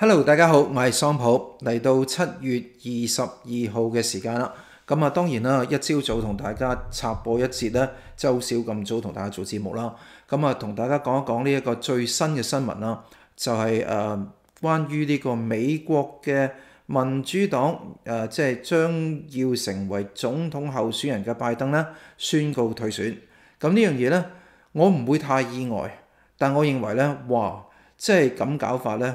hello，大家好，我系桑普嚟到七月二十二号嘅时间啦，咁啊当然啦，一朝早同大家插播一节咧，就好少咁早同大家做节目啦，咁啊同大家讲一讲呢一个最新嘅新闻啦，就系诶关于呢个美国嘅民主党诶即系将要成为总统候选人嘅拜登咧，宣告退选，咁呢样嘢咧我唔会太意外，但我认为咧哇，即系咁搞法咧。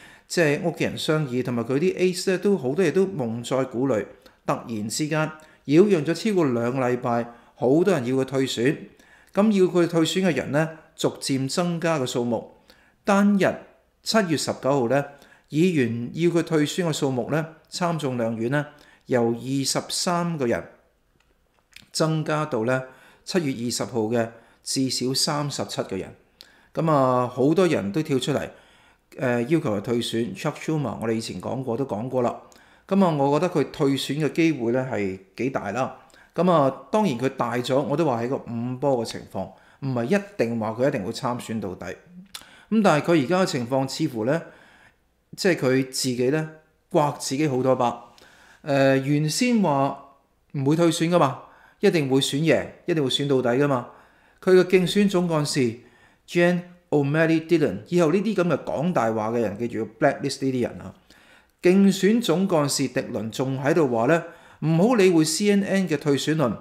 即係屋企人商議，同埋佢啲 Ace 咧都好多嘢都蒙在鼓裏。突然之間，擾攘咗超過兩禮拜，好多人要佢退選。咁要佢退選嘅人呢，逐漸增加嘅數目。單日七月十九號呢，議員要佢退選嘅數目呢，參眾兩院呢，由二十三個人增加到呢七月二十號嘅至少三十七個人。咁啊，好多人都跳出嚟。誒要求佢退選，Chuck Schumer，我哋以前講過都講過啦。咁啊，我覺得佢退選嘅機會咧係幾大啦。咁啊，當然佢大咗，我都話係個五波嘅情況，唔係一定話佢一定會參選到底。咁但係佢而家嘅情況似乎咧，即係佢自己咧刮自己好多巴。誒原先話唔會退選噶嘛，一定會選贏，一定會選到底噶嘛。佢嘅競選總幹事 Jan。o m a l l e y Dillon，以後呢啲咁嘅講大話嘅人，記住要 blacklist 呢啲人啊！競選總幹事迪倫仲喺度話咧，唔好理會 CNN 嘅退選論，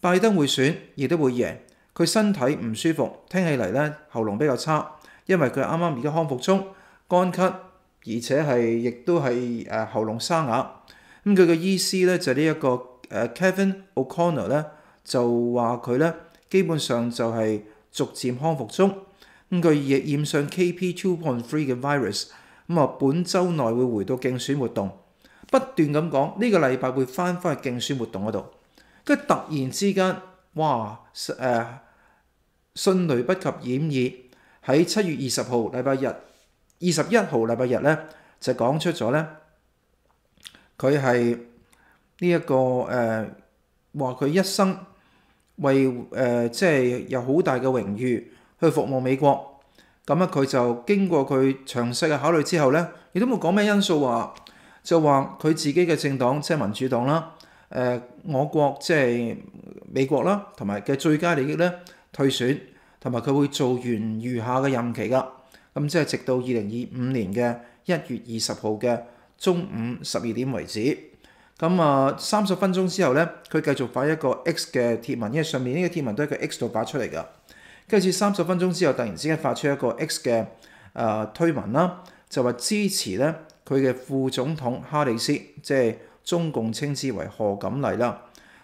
拜登會選亦都會贏。佢身體唔舒服，聽起嚟咧喉嚨比較差，因為佢啱啱而家康復中，乾咳而且係亦都係誒喉嚨沙啞。咁佢嘅醫師咧就呢一個 Kevin O'Connor 咧就話佢咧基本上就係逐漸康復中。佢亦染上 KP two point three 嘅 virus，咁啊，本周內會回到競選活動，不斷咁講呢個禮拜會翻翻去競選活動嗰度，跟突然之間，哇誒迅雷不及掩耳，喺七月二十號禮拜日、二十一號禮拜日咧就講出咗咧，佢係呢一個誒話佢一生為誒即係有好大嘅榮譽。去服務美國，咁啊佢就經過佢詳細嘅考慮之後咧，亦都冇講咩因素話，就話佢自己嘅政黨即系民主黨啦，誒，我國即係美國啦，同埋嘅最佳利益咧退選，同埋佢會做完餘下嘅任期㗎，咁即係直到二零二五年嘅一月二十號嘅中午十二點為止，咁啊三十分鐘之後咧，佢繼續擺一個 X 嘅貼文，因為上面呢個貼文都係個 X 度擺出嚟㗎。跟住三十分鐘之後，突然之間發出一個 X 嘅誒推文啦，就話支持咧佢嘅副總統哈里斯，即係中共稱之為何錦麗啦。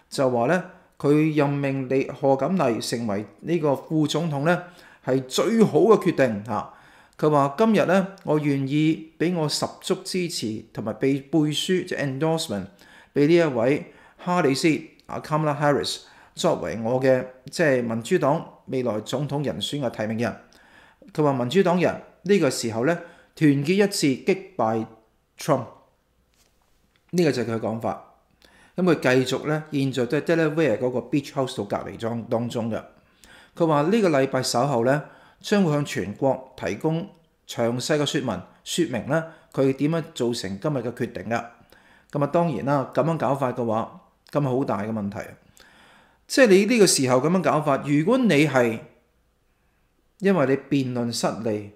就話咧佢任命你何錦麗成為呢個副總統咧，係最好嘅決定嚇。佢話今日咧，我願意俾我十足支持同埋背背書，即係 endorsement 俾呢一位哈里斯阿 Kamala Harris 作為我嘅即係民主黨。未來總統人選嘅提名人，佢話民主黨人呢個時候咧團結一致擊敗 Trump，呢個就係佢嘅講法。咁佢繼續咧，現在都係 Delaware 嗰個 Beach House 度隔離装當中嘅。佢話呢個禮拜稍後咧將會向全國提供詳細嘅说明，说明呢佢點樣造成今日嘅決定嘅。咁啊當然啦，咁樣搞法嘅話，咁好大嘅問題。即係你呢個時候咁樣搞法，如果你係因為你辯論失利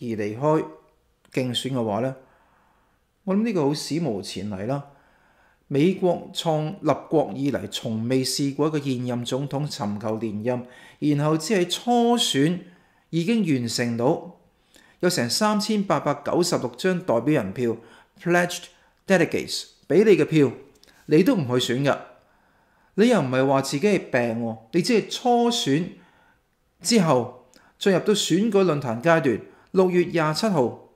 而離開競選嘅話呢，我諗呢個好史無前例啦！美國創立國以嚟從未試過一個現任總統尋求連任，然後只係初選已經完成到有成三千八百九十六張代表人票 （pledged delegates） 俾你嘅票，你都唔去選㗎。你又唔係話自己係病喎，你只係初選之後進入到選舉論壇階段。六月廿七號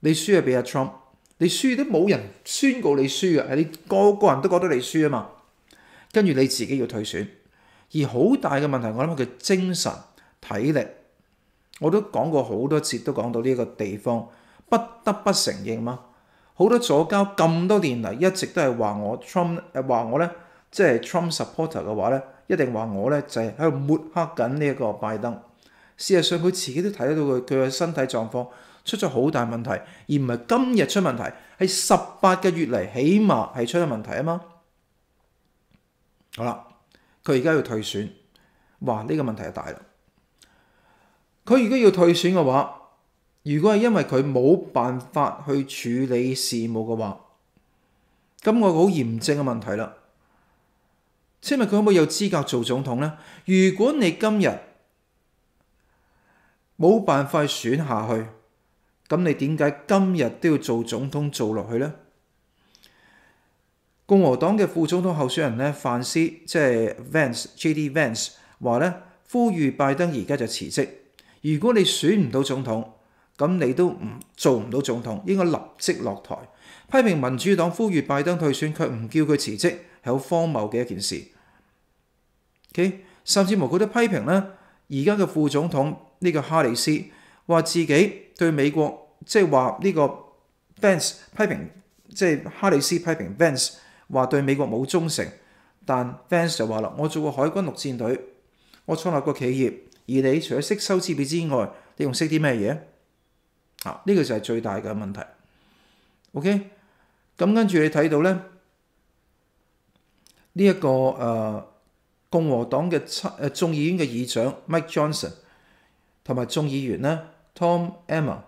你輸係俾阿 Trump，你輸都冇人宣告你輸嘅，你個個人都覺得你輸啊嘛。跟住你自己要退選，而好大嘅問題，我諗佢精神體力，我都講過好多次，都講到呢個地方不得不承認嘛。好多左交咁多年嚟一直都係話我 Trump，誒話我咧。即係 Trump supporter 嘅話咧，一定話我咧就係喺度抹黑緊呢一個拜登。事實上佢自己都睇得到佢佢嘅身體狀況出咗好大問題，而唔係今日出問題，係十八個月嚟起碼係出咗問題啊嘛。好啦，佢而家要退選，哇！呢個問題係大啦。佢如果要退選嘅話，如果係因為佢冇辦法去處理事務嘅話，咁個好嚴正嘅問題啦。请问問佢可唔可以有資格做總統呢？如果你今日冇辦法選下去，咁你點解今日都要做總統做落去呢？共和黨嘅副總統候選人呢，范斯即係 Vance J D Vance 話呢，呼籲拜登而家就辭職。如果你選唔到總統，咁你都唔做唔到總統，應該立即落台。批評民主黨呼籲拜登退選，卻唔叫佢辭職係好荒謬嘅一件事。甚至無佢都批評咧，而家嘅副總統呢個哈里斯話自己對美國即係話呢個 Vance 批評，即係哈里斯批評 Vance 話對美國冇忠誠，但 Vance 就話啦：我做過海軍陸戰隊，我創立個企業，而你除咗識收支票之外，你仲識啲咩嘢啊？呢個就係最大嘅問題。OK，咁跟住你睇到咧呢一個誒。共和黨嘅參誒眾議院嘅議長 Mike Johnson 同埋眾議員咧 Tom e m m a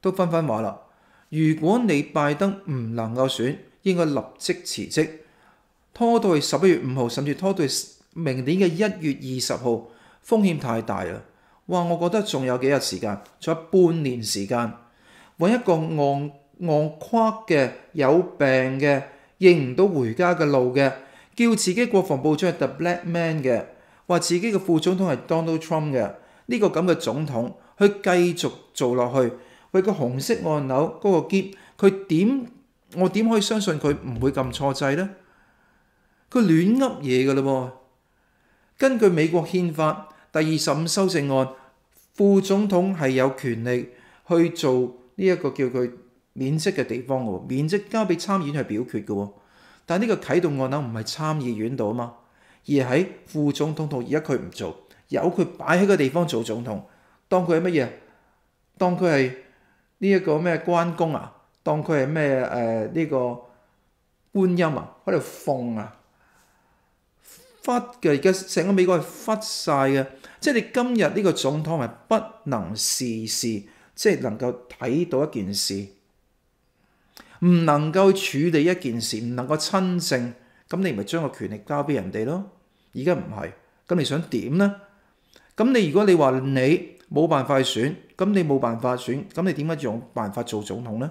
都紛紛話啦：如果你拜登唔能夠選，應該立即辭職，拖到去十一月五號，甚至拖到明年嘅一月二十號，風險太大啦！哇，我覺得仲有幾日時間，仲有半年時間，揾一個憨憨跨嘅、有病嘅、認唔到回家嘅路嘅。叫自己國防部長係 The Black Man 嘅，話自己嘅副總統係 Donald Trump 嘅，呢個咁嘅總統去繼續做落去，為個紅色按鈕嗰個結，佢點我點可以相信佢唔會撳錯掣呢？佢亂噏嘢㗎嘞喎！根據美國憲法第二十五修正案，副總統係有權力去做呢一個叫佢免職嘅地方嘅，免職交俾參議院去表決嘅。但呢個啟動按鈕唔係參議院度啊嘛，而係喺副總統度。而家佢唔做，由佢擺喺個地方做總統，當佢係乜嘢？當佢係呢一個咩關公啊？當佢係咩誒呢個觀音啊？喺度奉啊，忽嘅而家成個美國係忽晒嘅。即係你今日呢個總統係不能事事，即係能夠睇到一件事。唔能夠處理一件事，唔能夠親政，咁你咪將個權力交俾人哋咯。而家唔係，咁你想點呢？咁你如果你話你冇辦法選，咁你冇辦法選，咁你點解用辦法做總統呢？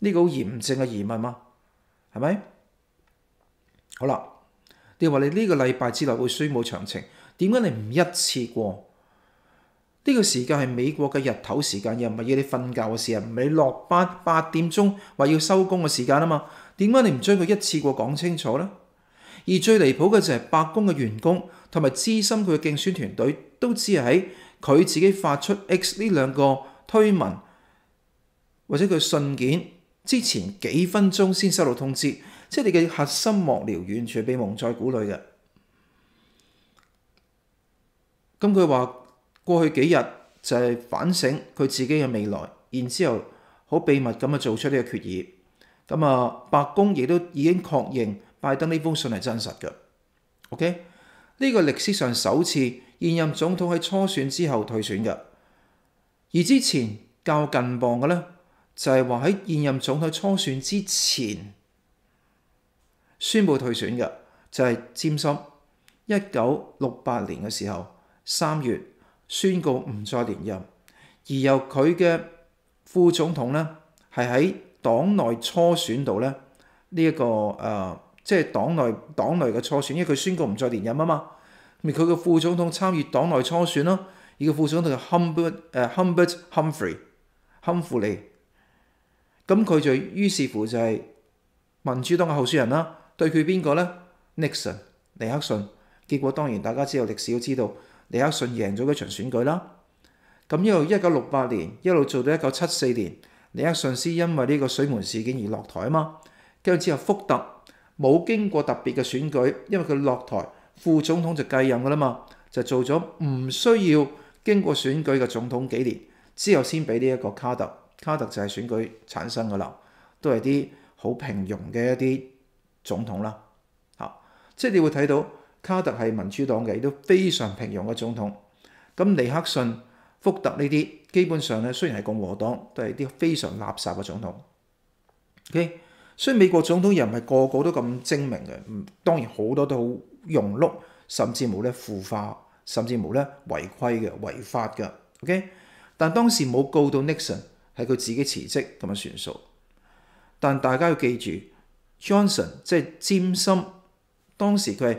呢個好嚴正嘅疑問嘛，係咪？好啦，你話你呢個禮拜之內會宣冇詳情，點解你唔一次過？呢個時間係美國嘅日頭時間，又唔係要你瞓覺嘅時間，唔係你落班八點鐘話要收工嘅時間啊嘛？點解你唔將佢一次過講清楚呢？而最離譜嘅就係白宮嘅員工同埋資深佢嘅競選團隊都只係喺佢自己發出 X 呢兩個推文或者佢信件之前幾分鐘先收到通知，即係你嘅核心幕僚完全被蒙在鼓裏嘅。咁佢話。過去幾日就係反省佢自己嘅未來，然之後好秘密咁啊做出呢個決議。咁啊，白宮亦都已經確認拜登呢封信係真實嘅。OK，呢個歷史上首次現任總統喺初選之後退選嘅。而之前較近磅嘅呢，就係話喺現任總統初選之前宣布退選嘅，就係詹森。一九六八年嘅時候，三月。宣告唔再連任，而由佢嘅副總統咧，係喺黨內初選度咧，呢一個誒，即係黨內党内嘅初選，因為佢宣告唔再連任啊嘛，佢嘅副總統參與黨內初選咯，而個副總統就 Humbert 誒 Humbert Humphrey，亨富利，咁佢就於是乎就係民主黨嘅候選人啦，對佢邊個咧？Nixon 尼克遜，結果當然大家知道歷史都知道。李克逊贏咗嗰場選舉啦，咁一路一九六八年一路做到一九七四年，李克逊先因為呢個水門事件而落台啊嘛，跟住之後福特冇經過特別嘅選舉，因為佢落台，副總統就繼任噶啦嘛，就做咗唔需要經過選舉嘅總統幾年，之後先俾呢一個卡特，卡特就係選舉產生噶啦，都係啲好平庸嘅一啲總統啦，即係你會睇到。卡特係民主黨嘅，亦都非常平庸嘅總統。咁尼克森、福特呢啲基本上咧，雖然係共和黨，都係啲非常垃圾嘅總統。O.K. 所以美國總統又唔係個個都咁精明嘅。當然好多都好用碌，甚至冇咧腐化，甚至冇咧違規嘅、違法嘅。O.K. 但當時冇告到 Nixon，係佢自己辭職咁埋算數。但大家要記住，Johnson 即係尖心，當時佢係。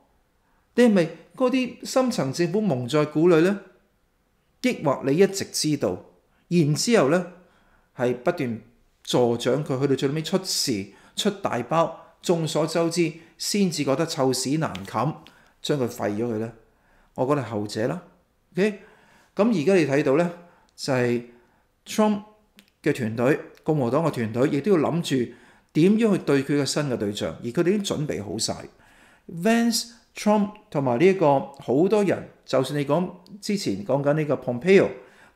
你係咪嗰啲深層政府蒙在鼓裏呢？抑或你一直知道，然之後咧係不斷助長佢去到最尾出事出大包，眾所周知先至覺得臭屎難冚，將佢廢咗佢咧？我覺得後者啦。O K，咁而家你睇到咧，就係 Trump 嘅團隊、共和黨嘅團隊，亦都要諗住點樣去對佢嘅新嘅對象，而佢哋已經準備好晒。Vance。Trump 同埋呢一個好多人，就算你講之前講緊呢個 Pompeo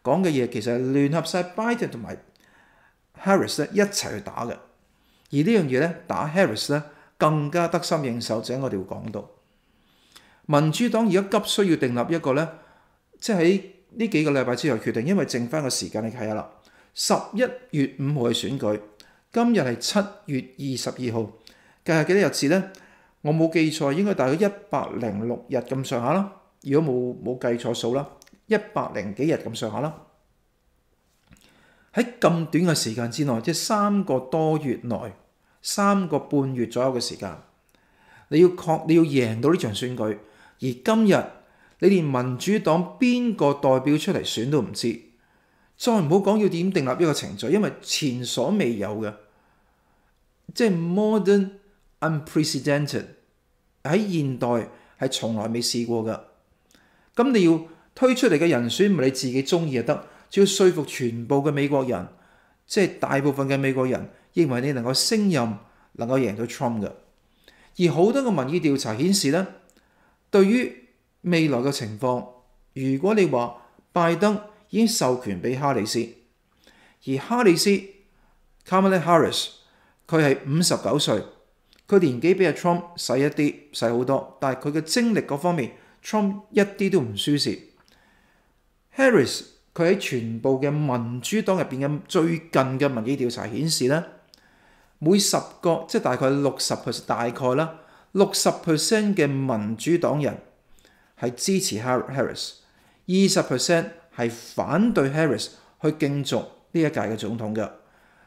講嘅嘢，其實聯合晒 Biden 同埋 Harris 一齊去打嘅。而呢樣嘢咧打 Harris 咧更加得心應手，就係我哋會講到。民主黨而家急需要定立一個咧，即係喺呢幾個禮拜之後決定，因為剩翻個時間你睇下啦。十一月五號嘅選舉，今日係七月二十二號，計下幾多日子咧？我冇記錯，應該大概一百零六日咁上下啦。如果冇冇計錯數啦，一百零幾日咁上下啦。喺咁短嘅時間之內，即三個多月內，三個半月左右嘅時間，你要確你要贏到呢場選舉。而今日你連民主黨邊個代表出嚟選都唔知，再唔好講要點定立一個程序，因為前所未有嘅，即 modern unprecedented。喺现代系从来未试过嘅。咁你要推出嚟嘅人选唔系你自己中意就得，要说服全部嘅美国人，即系大部分嘅美国人认为你能够升任，能够赢到 Trump 嘅。而好多嘅民意调查显示咧，对于未来嘅情况，如果你话拜登已经授权俾哈里斯，而哈里斯 Kamala Harris 佢系五十九岁。佢年紀比阿 Trump 細一啲，細好多，但係佢嘅精力嗰方面，Trump 一啲都唔輸蝕。Harris 佢喺全部嘅民主黨入邊嘅最近嘅民意調查顯示咧，每十個即係大概六十 percent 大概啦，六十 percent 嘅民主黨人係支持 Harris，二十 percent 係反對 Harris 去競逐呢一屆嘅總統嘅，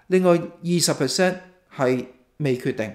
另外二十 percent 係未決定。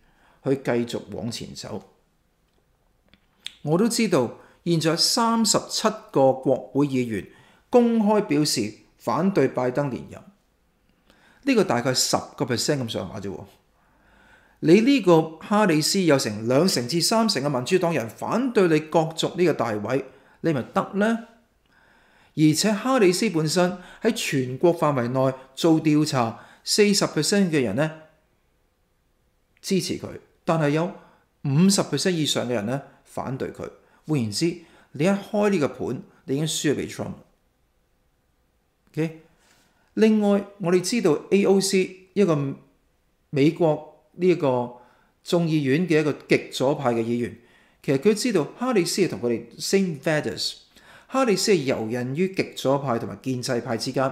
去繼續往前走。我都知道，現在三十七個國會議員公開表示反對拜登連任，呢個大概十個 percent 咁上下啫。你呢個哈里斯有成兩成至三成嘅民主黨人反對你角逐呢個大位，你咪得呢？而且哈里斯本身喺全國範圍內做調查，四十 percent 嘅人呢支持佢。但係有五十 percent 以上嘅人咧反對佢。換言之，你一開呢個盤，你已經輸咗俾 Trump。OK。另外，我哋知道 AOC 一個美國呢一個眾議院嘅一個極左派嘅議員，其實佢知道哈里斯係同佢哋 St. m e d a s 哈里斯係遊刃於極左派同埋建制派之間，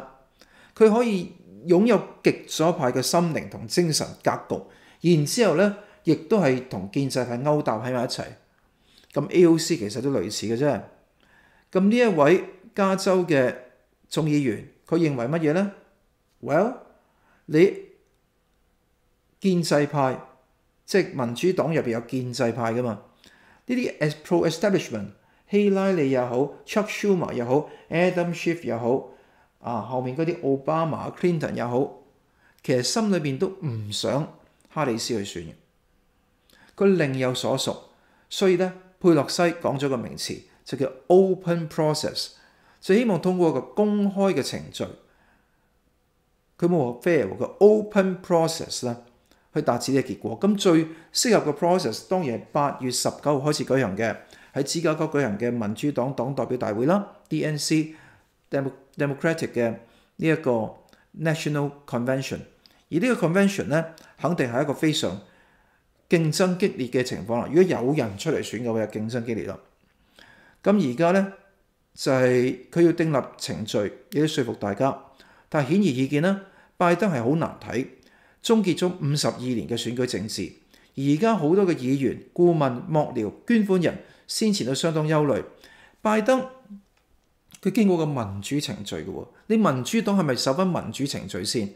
佢可以擁有極左派嘅心靈同精神格局，然之後咧。亦都係同建制派勾搭喺埋一齊，咁 A.O.C. 其實都類似嘅啫。咁呢一位加州嘅眾議員，佢認為乜嘢呢 w e l l 你建制派即係民主黨入面有建制派噶嘛？呢啲 pro-establishment，希拉里又好，Chuck Schumer 又好，Adam Schiff 又好，啊，後面嗰啲 a 巴 a Clinton 又好，其實心裏面都唔想哈里斯去選嘅。佢另有所屬，所以咧佩洛西講咗個名詞，就叫 open process，就希望通過個公開嘅程序，佢冇話 fair 個 open process 啦，去達至呢個結果。咁最適合嘅 process 當然係八月十九號開始舉行嘅，喺芝加哥舉行嘅民主黨黨代表大會啦，DNC democratic 嘅呢一個 national convention，而呢個 convention 咧肯定係一個非常。競爭激烈嘅情況啦，如果有人出嚟選嘅話，競爭激烈咯。咁而家咧就係佢要訂立程序，亦都説服大家。但顯而易見啦，拜登係好難睇，終結咗五十二年嘅選舉政治。而家好多嘅議員、顧問、幕僚、捐款人，先前都相當憂慮。拜登佢經過個民主程序嘅喎，你民主黨係咪守翻民主程序先？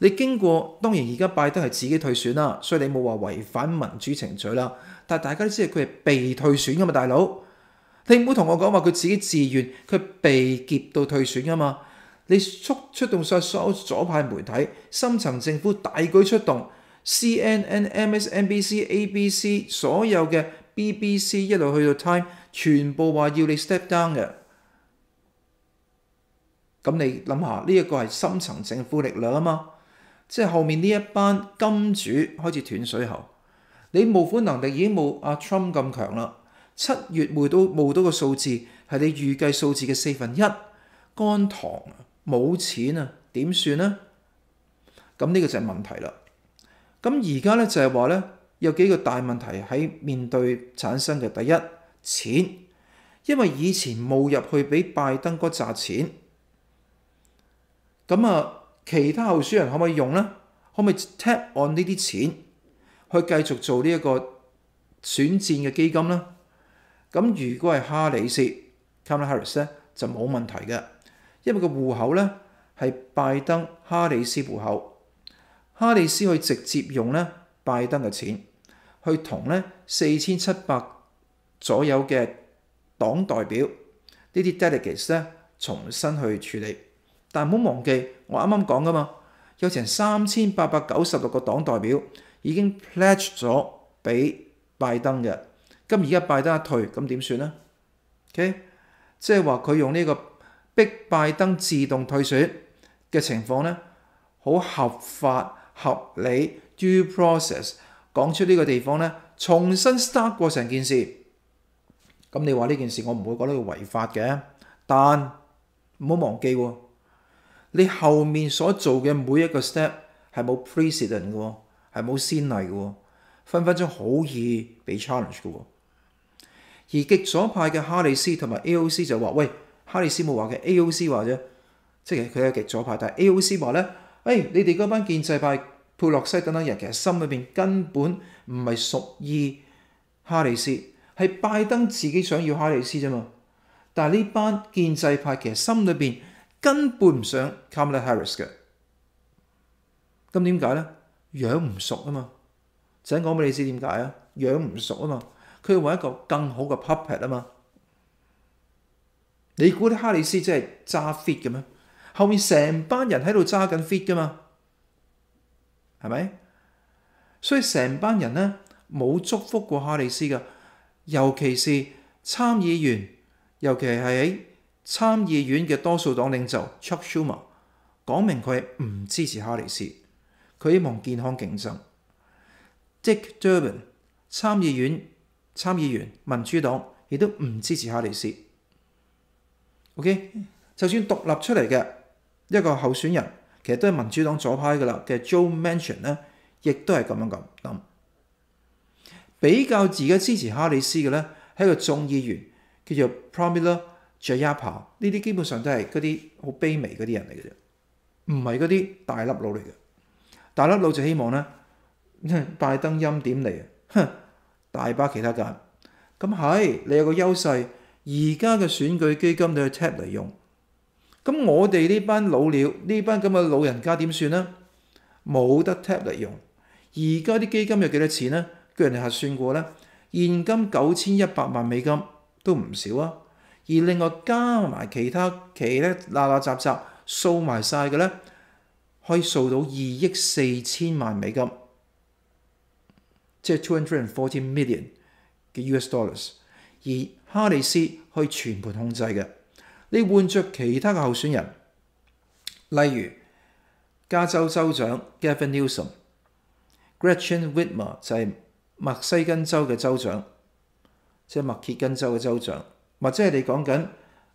你經過當然而家拜登係自己退選啦，所以你冇話違反民主程序啦。但大家都知道佢係被退選噶嘛，大佬，你唔好同我講話佢自己自愿，佢被劫到退選噶嘛。你出出動晒所有左派媒體、深層政府大舉出動，CNN、MSNBC、ABC 所有嘅 BBC 一路去到 Time，全部話要你 step down 嘅。咁你諗下呢一個係深層政府力量啊嘛～即係後面呢一班金主開始斷水喉。你募款能力已經冇阿 Trump 咁強啦。七月會到募到個數字，係你預計數字嘅四分一，乾塘啊，冇錢啊，點算呢？咁呢個就係問題啦。咁而家咧就係話咧，有幾個大問題喺面對產生嘅。第一，錢，因為以前募入去俾拜登嗰賺錢，咁啊。其他候選人可唔可以用呢？可唔可以 tap on 呢啲錢去繼續做呢一個選戰嘅基金呢？咁如果係哈里斯 c o m a on Harris 咧，就冇問題嘅，因為個户口咧係拜登哈里斯户口，哈里斯去直接用咧拜登嘅錢去同咧四千七百左右嘅黨代表呢啲 delegates 咧重新去處理。但唔好忘記，我啱啱講噶嘛，有成三千八百九十六個黨代表已經 p l e d g e 咗俾拜登嘅。咁而家拜登一退，咁點算呢 o k 即係話佢用呢個逼拜登自動退選嘅情況咧，好合法合理，due process 講出呢個地方咧，重新 start 過成件事。咁你話呢件事我唔會覺得佢違法嘅，但唔好忘記。你後面所做嘅每一個 step 係冇 precedent 嘅，係冇先例嘅，分分鐘好易被 challenge 嘅。而極左派嘅哈里斯同埋 AOC 就話：，喂，哈里斯冇話嘅，AOC 話啫，即係佢係極左派，但係 AOC 話咧，誒，你哋嗰班建制派、佩洛西等等人，其實心裏邊根本唔係屬意哈里斯，係拜登自己想要哈里斯啫嘛。但係呢班建制派其實心裏邊。根本唔想卡 a r 哈里斯嘅，咁點解呢？樣唔熟啊嘛，就係講俾你知點解啊？樣唔熟啊嘛，佢要揾一個更好嘅 puppet 啊嘛。你估啲哈里斯真係揸 fit 嘅咩？後面成班人喺度揸緊 fit 嘅嘛，係咪？所以成班人呢冇祝福過哈里斯㗎，尤其是參議員，尤其係喺。參議院嘅多數黨領袖 Chuck Schumer 講明佢唔支持哈里斯，佢希望健康競爭。Dick Durbin 參議院參議員民主黨亦都唔支持哈里斯。OK，就算獨立出嚟嘅一個候選人，其實都係民主黨左派噶啦嘅 Joe Manchin 咧，亦都係咁樣咁諗。比較自己支持哈里斯嘅咧，係一個眾議員叫做 Pramila。雀丫跑呢啲基本上都係嗰啲好卑微嗰啲人嚟嘅啫，唔係嗰啲大粒佬嚟嘅。大粒佬就希望咧，拜登陰點嚟啊？哼，大把其他拣。咁係你有個優勢。而家嘅選舉基金你去 tap 嚟用，咁我哋呢班老鸟，呢班咁嘅老人家點算咧？冇得 tap 嚟用。而家啲基金有幾多錢咧？據人哋核算過咧，現金九千一百萬美金都唔少啊！而另外加埋其他企咧拉拉雜雜數埋晒嘅咧，可以數到二億四千萬美金，即係 two hundred and forty million 嘅 US dollars。而哈里斯可以全盤控制嘅。你換著其他嘅候選人，例如加州州長 Gavin Newsom、Gretchen w h i t m e r 就係墨西哥州嘅州長，即係墨歇根州嘅州長。或者係你講緊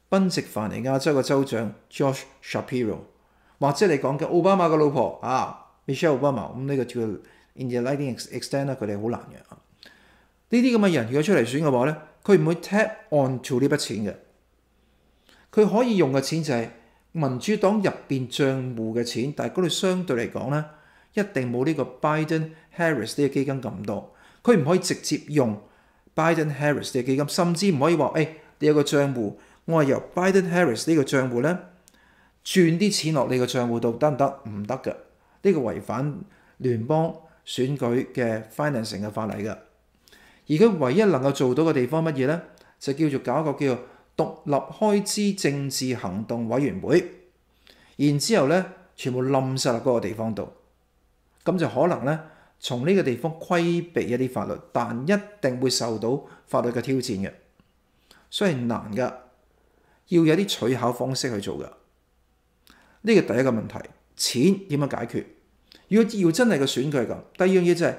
賓夕凡尼亞州嘅州長 Josh Shapiro，或者你講緊奧巴馬嘅老婆啊 Michelle Obama，咁呢個叫 i n the l i g h t i n g extent 啦，佢哋好難嘅。呢啲咁嘅人如果出嚟選嘅話咧，佢唔會 tap on to 呢筆錢嘅。佢可以用嘅錢就係民主黨入邊賬户嘅錢，但係嗰度相對嚟講咧，一定冇呢個 Biden Harris 呢個基金咁多。佢唔可以直接用 Biden Harris 呢個基金，甚至唔可以話誒。你有个账户，我系由 Biden Harris 呢个账户咧转啲钱落你个账户度得唔得？唔得嘅，呢个违反联邦选举嘅 financing 嘅法例嘅。而佢唯一能够做到嘅地方乜嘢咧，就叫做搞一个叫独立开支政治行动委员会，然之后咧全部冧晒落嗰个地方度，咁就可能咧从呢个地方规避一啲法律，但一定会受到法律嘅挑战嘅。所以難噶，要有啲取巧方式去做噶。呢個第一個問題，錢點樣解決？如果要真係個選舉咁，第二樣嘢就係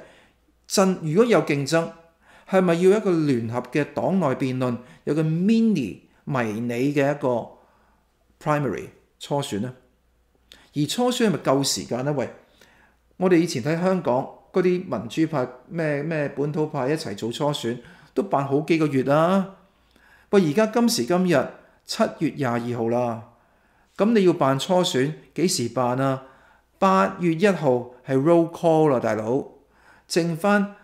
真，如果有競爭，係咪要一個聯合嘅黨內辯論，有個 mini 迷你嘅一個 primary 初選呢？而初選係咪夠時間呢？喂，我哋以前睇香港嗰啲民主派咩咩本土派一齊做初選，都辦好幾個月啦。過而家今時今日七月廿二號啦，咁你要辦初選幾時辦啊？八月一號係 roll call 啦，大佬，剩翻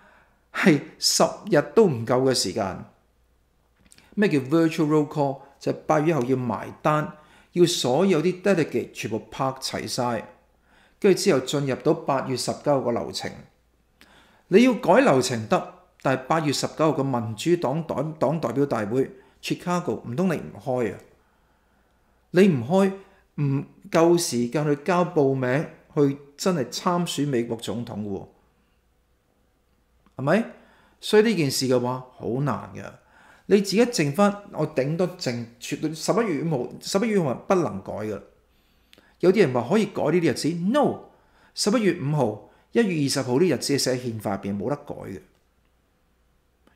係十日都唔夠嘅時間。咩叫 virtual roll call？就八月一號要埋單，要所有啲 delegate 全部拍齊晒，跟住之後進入到八月十九號個流程。你要改流程得，但係八月十九號嘅民主黨黨黨代表大會。Chicago 唔通你唔開啊！你唔開唔夠時間去交報名，去真係參選美國總統喎，係咪？所以呢件事嘅話好難嘅。你自己剩翻，我頂多剩，絕對十一月五號、十一月五號不能改嘅。有啲人話可以改呢啲日子，no！十一月五號、一月二十號呢啲日子寫憲法入邊冇得改嘅。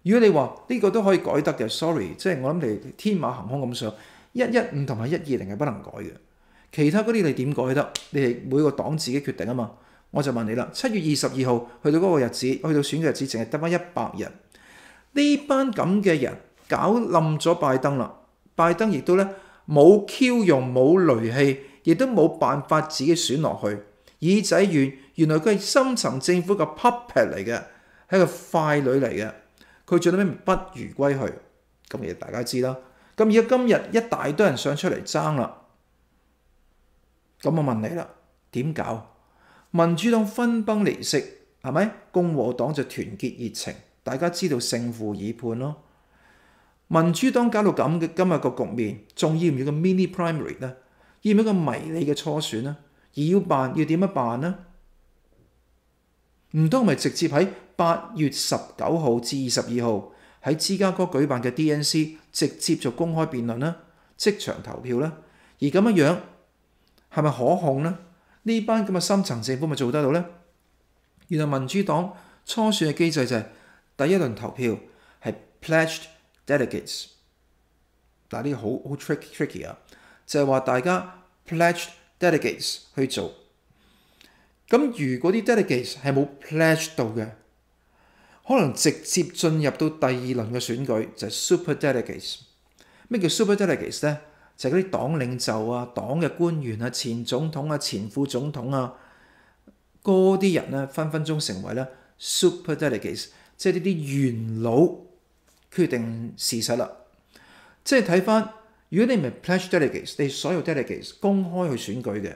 如果你話呢個都可以改得嘅，sorry，即係我諗你天馬行空咁想，一一五同埋一二零係不能改嘅。其他嗰啲你點改得？你每個黨自己決定啊嘛。我就問你啦，七月二十二號去到嗰個日子，去到選嘅日子淨係得翻一百日。呢班咁嘅人搞冧咗拜登啦，拜登亦都咧冇 Q 用冇雷氣，亦都冇辦法自己選落去。耳仔軟，原來佢係深層政府嘅 puppet 嚟嘅，係一個傀儡嚟嘅。佢做到咩？不如歸去，咁嘢大家知啦。咁而家今日一大堆人想出嚟爭啦，咁我問你啦，點搞？民主黨分崩離析，係咪？共和黨就團結熱情，大家知道勝負已判咯。民主黨搞到咁嘅今日個局面，仲要唔要個 mini primary 呢？要唔要個迷你嘅初選呢？而要辦要點樣辦呢？唔通咪直接喺八月十九號至二十二號喺芝加哥舉辦嘅 DNC 直接就公開辯論啦，即場投票啦，而咁嘅樣係咪可控呢？呢班咁嘅深層政府咪做得到咧？原來民主黨初選嘅機制就係第一輪投票係 pledged delegates，嗱呢個好好 tricky 啊，就係話大家 pledged delegates 去做。咁如果啲 delegates 係冇 pledge 到嘅，可能直接進入到第二輪嘅選舉就 super delegates。咩叫 super delegates 咧？就係嗰啲黨領袖啊、黨嘅官員啊、前總統啊、前副總統啊，嗰啲人咧分分鐘成為咧 super delegates，即係呢啲元老決定事實啦。即係睇翻，如果你唔係 pledge delegates，你所有 delegates 公開去選舉嘅。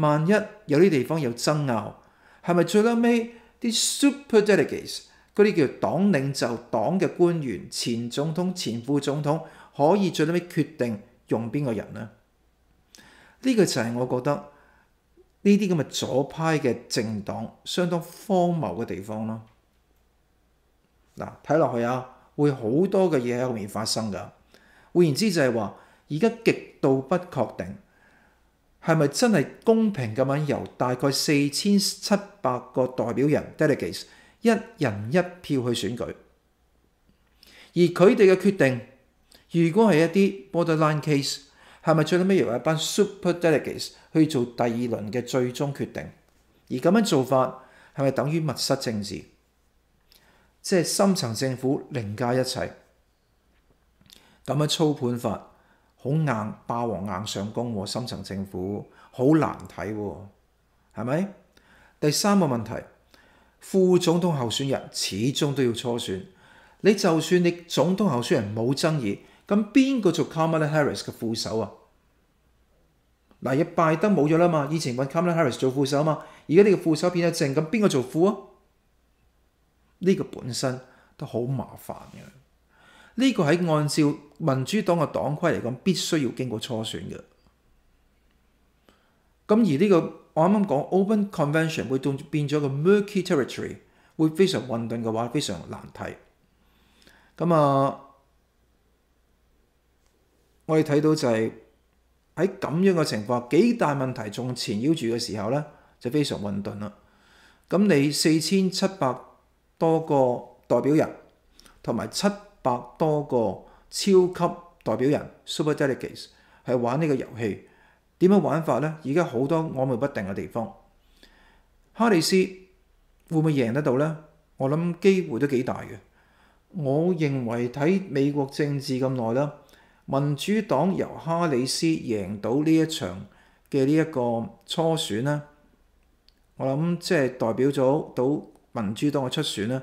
萬一有啲地方有爭拗，係咪最後尾啲 super delegates 嗰啲叫黨領袖、黨嘅官員、前總統、前副總統可以最後尾決定用邊個人呢？呢個就係我覺得呢啲咁嘅左派嘅政黨相當荒謬嘅地方咯。嗱，睇落去啊，會好多嘅嘢喺後面發生㗎。換言之就係話，而家極度不確定。係咪真係公平咁樣由大概四千七百個代表人 delegates 一人一票去選舉？而佢哋嘅決定，如果係一啲 borderline case，係咪最尾由一班 super delegates 去做第二輪嘅最終決定？而咁樣做法係咪等於密室政治？即係深層政府凌駕一切咁樣操盤法？好硬，霸王硬上弓喎，深層政府好難睇喎，係咪？第三個問題，副總統候選人始終都要初選。你就算你總統候選人冇爭議，咁邊個做 Kamala Harris 嘅副手啊？嗱，而拜登冇咗啦嘛，以前揾 Kamala Harris 做副手啊嘛，而家呢個副手變咗正，咁邊個做副啊？呢個本身都好麻煩嘅。呢個喺按照民主黨嘅黨規嚟講，必須要經過初選嘅。咁而呢個我啱啱講 open convention 會變變咗個 murky territory，會非常混沌嘅話，非常難睇。咁啊，我哋睇到就係喺咁樣嘅情況，幾大問題仲纏繞住嘅時候咧，就非常混沌啦。咁你四千七百多個代表人同埋七。百多個超級代表人 super delegates 係玩呢個遊戲，點樣玩法呢？而家好多我昧不定嘅地方，哈里斯會唔會贏得到呢？我諗機會都幾大嘅。我認為睇美國政治咁耐啦，民主黨由哈里斯贏到呢一場嘅呢一個初選啦，我諗即係代表咗到民主黨嘅出選啦。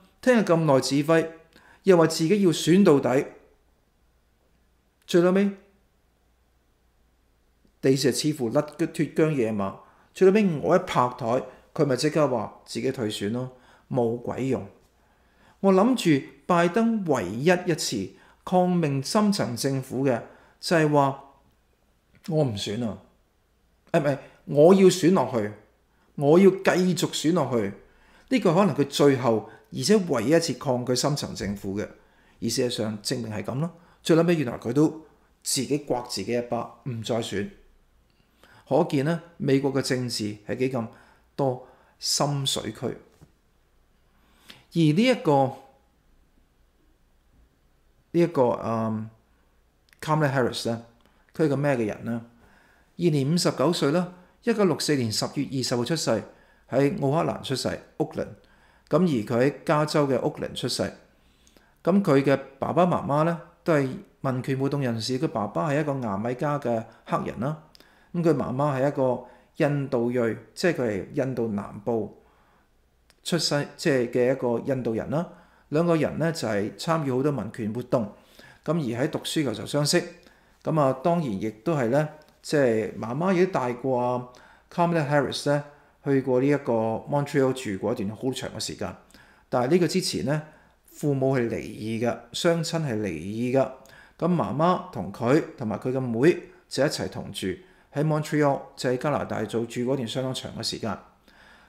听日咁耐指挥，又话自己要选到底，最尾地石似乎甩脱缰野马，最尾我一拍台，佢咪即刻话自己退选咯，冇鬼用。我谂住拜登唯一一次抗命深层政府嘅就系话我唔选啊，诶唔系我要选落去，我要继续选落去呢个可能佢最后。而且唯一一次抗拒深层政府嘅，而事實上證明係咁咯。最諗起原來佢都自己刮自己一巴，唔再選。可見咧，美國嘅政治係幾咁多深水區。而呢一個呢一個啊，Kamala Harris 咧，佢係個咩嘅人咧？二年五十九歲啦，一九六四年十月二十號出世，喺奧克蘭出世，Oakland。咁而佢喺加州嘅屋靈出世，咁佢嘅爸爸媽媽咧都係民權活動人士，佢爸爸係一個牙米加嘅黑人啦，咁佢媽媽係一個印度裔，即係佢係印度南部出世，即係嘅一個印度人啦。兩個人咧就係參與好多民權活動，咁而喺讀書嘅時候相識，咁啊當然亦都係咧，即係媽媽有帶過卡 a r r i s 咧。去過呢一個 Montreal 住過一段好長嘅時間，但係呢個之前呢，父母係離異嘅，相親係離異嘅，咁媽媽同佢同埋佢嘅妹就一齊同住喺 Montreal，就喺加拿大做住嗰段相當長嘅時間。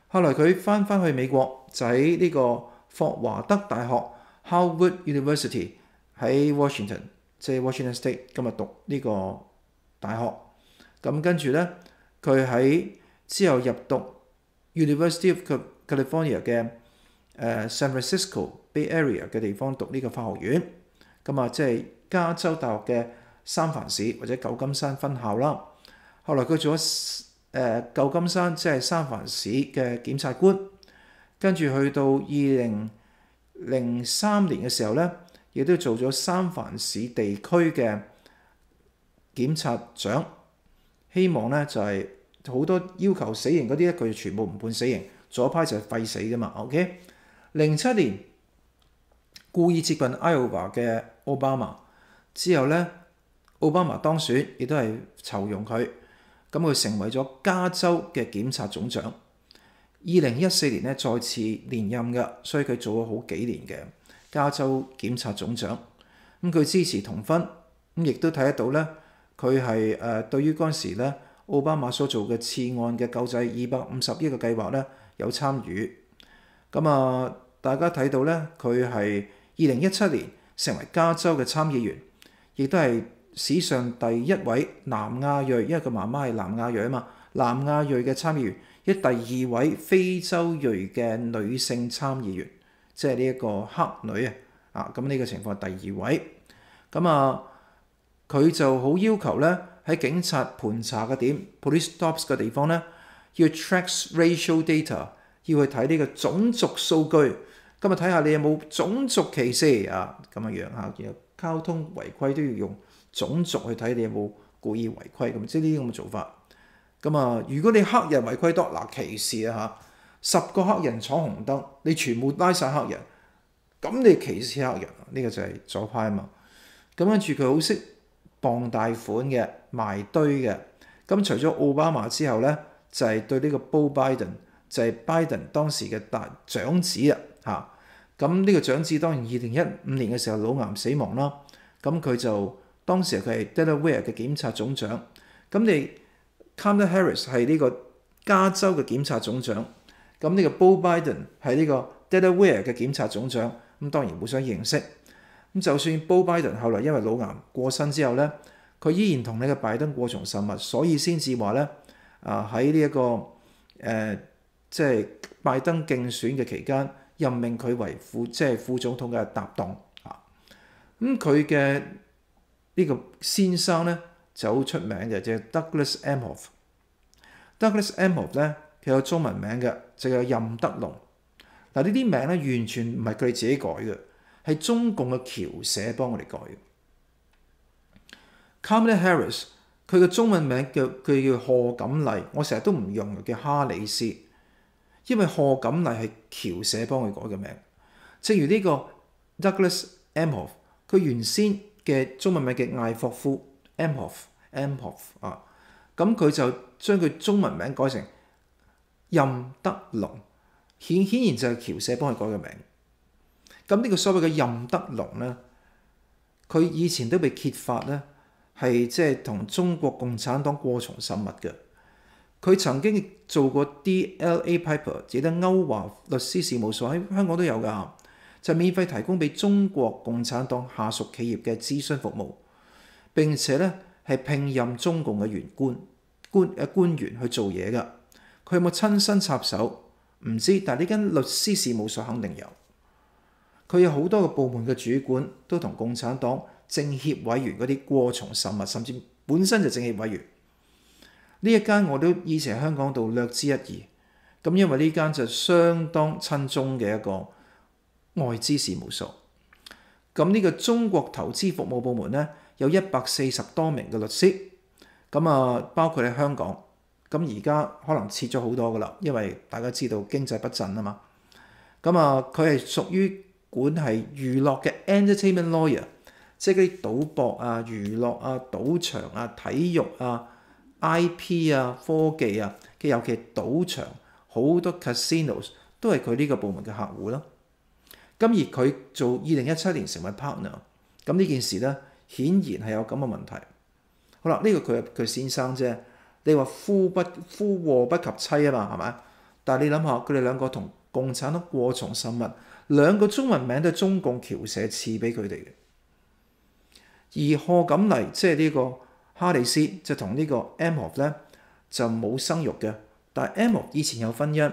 後來佢翻返去美國，喺呢個霍華德大學 Howard University 喺 Washington，即系 Washington State 今日讀呢個大學。咁跟住呢，佢喺之後入讀。University of California 嘅誒 San Francisco Bay Area 嘅地方讀呢個法學院，咁啊即係加州大學嘅三藩市或者舊金山分校啦。後來佢做咗誒舊金山即係三藩市嘅檢察官，跟住去到二零零三年嘅時候咧，亦都做咗三藩市地區嘅檢察長，希望咧就係。好多要求死刑嗰啲，佢句全部唔判死刑。左派就係廢死噶嘛。OK，零七年故意折笨愛華嘅奧巴馬之後咧，奧巴馬當選亦都係囚容佢。咁佢成為咗加州嘅檢察總長。二零一四年咧再次連任噶，所以佢做咗好幾年嘅加州檢察總長。咁佢支持同婚，咁亦都睇得到咧，佢係誒對於嗰陣時咧。奧巴馬所做嘅次案嘅救濟二百五十億嘅計劃咧，有參與。咁啊，大家睇到咧，佢係二零一七年成為加州嘅參議員，亦都係史上第一位南亞裔，因為佢媽媽係南亞裔啊嘛，南亞裔嘅參議員，一第二位非洲裔嘅女性參議員，即係呢一個黑女啊。啊，咁呢個情況第二位。咁啊，佢就好要求咧。喺警察盤查嘅點，police stops 嘅地方咧，要 track racial data，要去睇呢個種族數據。今日睇下你有冇種族歧視啊咁樣樣吓，然后交通違規都要用種族去睇你有冇故意違規咁，即系呢咁嘅做法。咁啊，如果你黑人違規多嗱歧視啊吓，十個黑人闯紅燈，你全部拉晒黑人，咁你歧視黑人，呢個就係左派啊嘛。咁跟住佢好識傍大款嘅。埋堆嘅，咁除咗奧巴馬之後咧，就係對呢個 b u l l Biden，就係 Biden 當時嘅大長子啊，嚇！咁呢個長子當然二零一五年嘅時候腦癌死亡啦，咁佢就當時佢係 Delaware 嘅檢察總長，咁你 Kamala Harris 係呢個加州嘅檢察總長，咁呢個 b u l l Biden 係呢個 Delaware 嘅檢察總長，咁當然互相認識，咁就算 b u l l Biden 後來因為腦癌過身之後咧。佢依然同呢個拜登過從甚密，所以先至話咧，啊喺呢一個誒，即係拜登競選嘅期間，任命佢為副即係副總統嘅搭檔啊。咁佢嘅呢個先生咧就好出名嘅，就係 Douglas Emhoff。Douglas Emhoff 咧，佢有中文名嘅，就叫任德龍。嗱呢啲名咧完全唔係佢哋自己改嘅，係中共嘅橋社幫我哋改。c a m a e n Harris，佢嘅中文名叫佢叫贺锦丽，我成日都唔用佢叫哈里斯，因为贺锦丽系乔社帮佢改嘅名。正如呢个 Douglas Amhof，佢原先嘅中文名叫艾霍夫 Amhof m h o f 啊，咁佢就将佢中文名改成任德龙，显显然就系乔社帮佢改嘅名。咁呢个所谓嘅任德龙咧，佢以前都被揭发咧。係即係同中國共產黨過從甚密嘅，佢曾經做過 D.L.A. Piper，記得歐華律師事務所喺香港都有㗎，就免費提供俾中國共產黨下屬企業嘅諮詢服務。並且咧係聘任中共嘅員官官嘅官員去做嘢㗎。佢有冇親身插手唔知，但呢間律師事務所肯定有。佢有好多個部門嘅主管都同共產黨。政協委員嗰啲過重審物，甚至本身就政協委員呢一間我都以前喺香港度略知一二咁，因為呢間就相當親中嘅一個外資事務所。咁呢個中國投資服務部門呢，有一百四十多名嘅律師咁啊，包括喺香港咁而家可能撤咗好多噶啦，因為大家知道經濟不振啊嘛咁啊，佢係屬於管係娛樂嘅 entertainment lawyer。即係嗰啲賭博啊、娛樂啊、賭場啊、體育啊、I P 啊、科技啊，嘅尤其賭場好多 casinos 都係佢呢個部門嘅客户啦。咁而佢做二零一七年成為 partner，咁呢件事咧顯然係有咁嘅問題。好啦，呢個佢佢先生啫。你話夫不夫禍不及妻啊嘛，係咪？但你諗下，佢哋兩個同共產黨過從甚密，兩個中文名都係中共橋社賜俾佢哋嘅。而何錦麗即係呢個哈里斯就同呢個 Emo 咧就冇生育嘅，但係 Emo 以前有婚姻，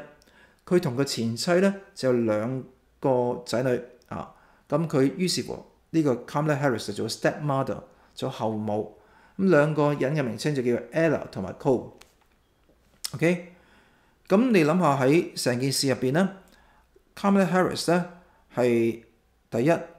佢同個前妻咧就有兩個仔女啊，咁佢於是乎呢個 c a m m a l a e Harris 就做 step mother 做後母，咁兩個人嘅名稱就叫做 Ella 同埋 Cole。OK，咁你諗下喺成件事入邊咧 c a m m a l a e Harris 咧係第一。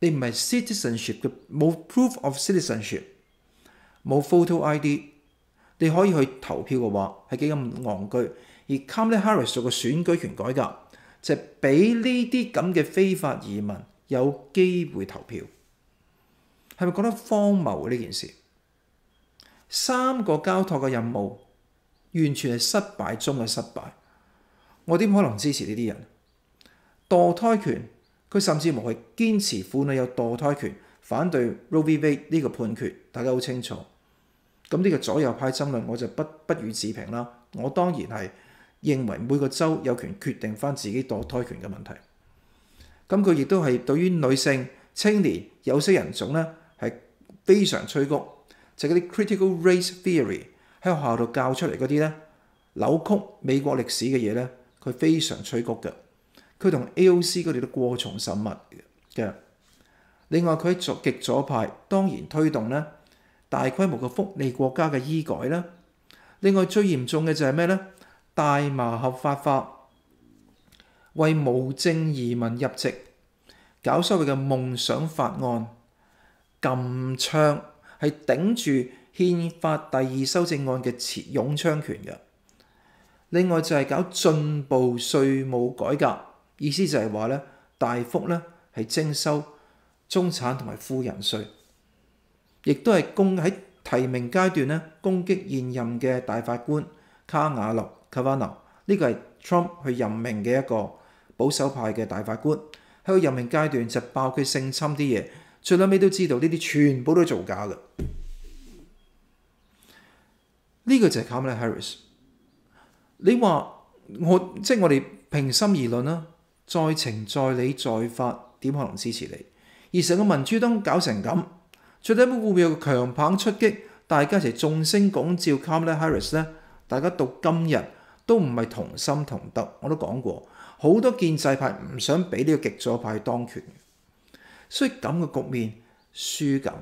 你唔係 citizenship 嘅，冇 proof of citizenship，冇 photo ID，你可以去投票嘅話，係幾咁昂居。而 Kamala Harris 做個選舉權改革，就俾呢啲咁嘅非法移民有機會投票，係咪覺得荒謬呢件事？三個交託嘅任務，完全係失敗中嘅失敗。我點可能支持呢啲人？墮胎權？佢甚至無係堅持婦女有墮胎權，反對 Roe v Wade 呢個判決，大家好清楚。咁呢個左右派爭論，我就不不予置評啦。我當然係認為每個州有權決定翻自己墮胎權嘅問題。咁佢亦都係對於女性青年、有色人種咧係非常吹谷，就嗰啲 critical race theory 喺學校度教出嚟嗰啲咧，扭曲美國歷史嘅嘢咧，佢非常吹谷嘅。佢同 A.O.C. 佢哋都過重審密嘅，另外佢逐極左派，當然推動咧大規模嘅福利國家嘅醫改啦。另外最嚴重嘅就係咩咧？大麻合法化，為無證移民入籍搞所謂嘅夢想法案，禁槍係頂住憲法第二修正案嘅持擁槍權嘅。另外就係搞進步稅務改革。意思就係話咧，大幅咧係徵收中產同埋富人税，亦都係攻喺提名階段咧攻擊現任嘅大法官卡瓦諾 k a v a n a 呢個係 Trump 去任命嘅一個保守派嘅大法官喺佢任命階段就爆佢性侵啲嘢，最屘尾都知道呢啲全部都係造假嘅。呢個就係 Kamala Harris。你話我即係我哋平心而論啦。在情在理在法，點可能支持你？而成個民主黨搞成咁，絕對冇必要強棒出擊，大家一齊眾聲講召。Camila Harris 咧，大家到今日都唔係同心同德。我都講過，好多建制派唔想俾呢個極左派當權所以咁嘅局面輸緊。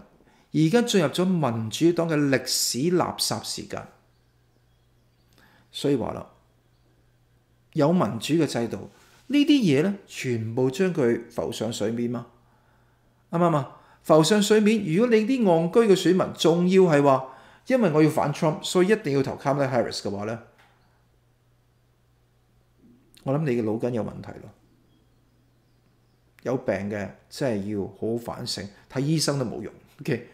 而家進入咗民主黨嘅歷史垃圾時間，所以話啦，有民主嘅制度。呢啲嘢咧，全部將佢浮上水面嘛？啱唔啱啊？浮上水面，如果你啲戆居嘅选民仲要係話，因為我要反 Trump，所以一定要投 c a m a l a Harris 嘅話咧，我諗你嘅腦筋有問題咯，有病嘅，真係要好好反省，睇醫生都冇用 OK，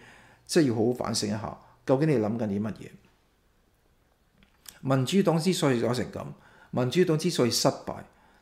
真係要好好反省一下，究竟你諗緊啲乜嘢？民主黨之所以搞成咁，民主黨之所以失敗。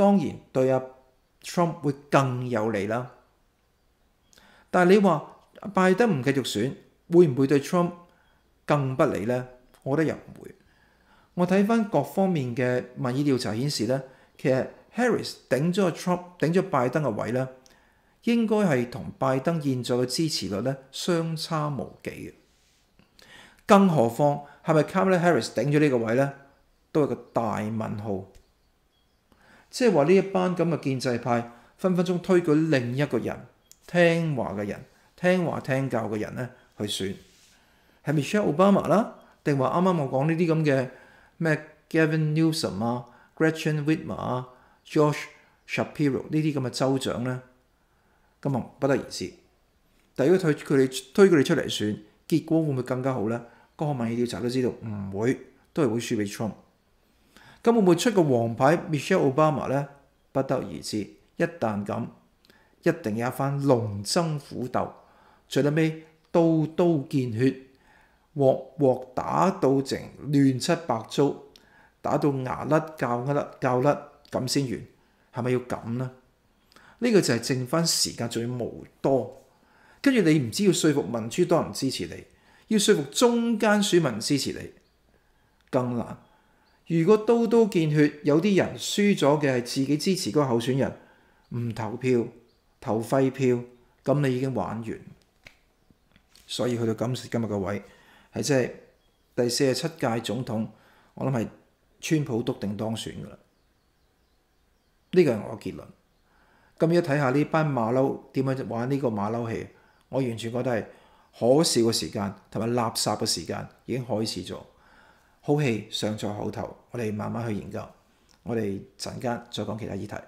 當然對阿 Trump 會更有利啦，但你話拜登唔繼續選，會唔會對 Trump 更不利呢？我覺得又唔會。我睇翻各方面嘅民意調查顯示咧，其實 Harris 頂咗 Trump、頂咗拜登嘅位咧，應該係同拜登現在嘅支持率咧相差無幾嘅。更何況係咪 c a m l a Harris 頂咗呢個位咧，都係個大問號。即係話呢一班咁嘅建制派，分分鐘推舉另一個人，聽話嘅人，聽話聽教嘅人咧去選，係 Obama 啦？定話啱啱我講呢啲咁嘅咩 Gavin Newsom 啊、Gretchen Whitmer 啊、Josh Shapiro 呢啲咁嘅州長咧？咁啊不得而知。但如果推佢哋推佢哋出嚟選，結果會唔會更加好咧？剛好民意調查都知道唔會，都係會輸俾 Trump。咁會唔會出個黃牌？Michelle Obama 呢？不得而知。一旦咁，一定有一番龍爭虎鬥，最啲尾刀刀見血，鑊鑊打到成亂七八糟，打到牙甩教甩教甩，咁先完。係咪要咁呢？呢個就係剩返時間，仲要無多。跟住你唔知要說服民主黨人支持你，要說服中間選民支持你，更難。如果刀刀見血，有啲人輸咗嘅係自己支持嗰個候選人，唔投票、投废票，咁你已經玩完。所以去到今时今日個位係真係第四十七屆總統，我諗係川普笃定當選噶啦。呢個係我嘅結論。咁要睇下呢班馬騮點樣玩呢個馬騮戲，我完全覺得係可笑嘅時間同埋垃圾嘅時間已經開始咗。好戲上在口頭，我哋慢慢去研究。我哋陣間再講其他議題。